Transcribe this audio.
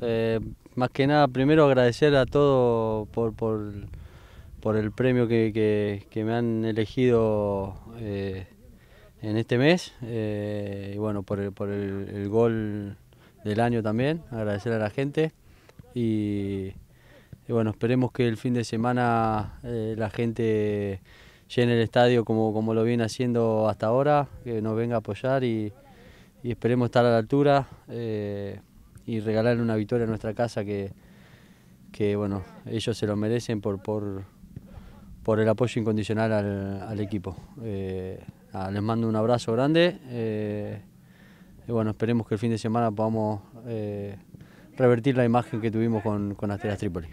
Eh, más que nada, primero agradecer a todos por, el premio que, me han elegido eh, en este mes eh, y bueno, por, el, gol del año también, agradecer a la gente y, bueno, esperemos que el fin de semana la gente llene el estadio como, lo viene haciendo hasta ahora, que nos venga a apoyar y esperemos estar a la altura y regalarle una victoria a nuestra casa que, que bueno, ellos se lo merecen por, por, el apoyo incondicional al, equipo. Eh, les mando un abrazo grande. Eh, y bueno, esperemos que el fin de semana podamos eh, revertir la imagen que tuvimos con, con Asteras Trípoli.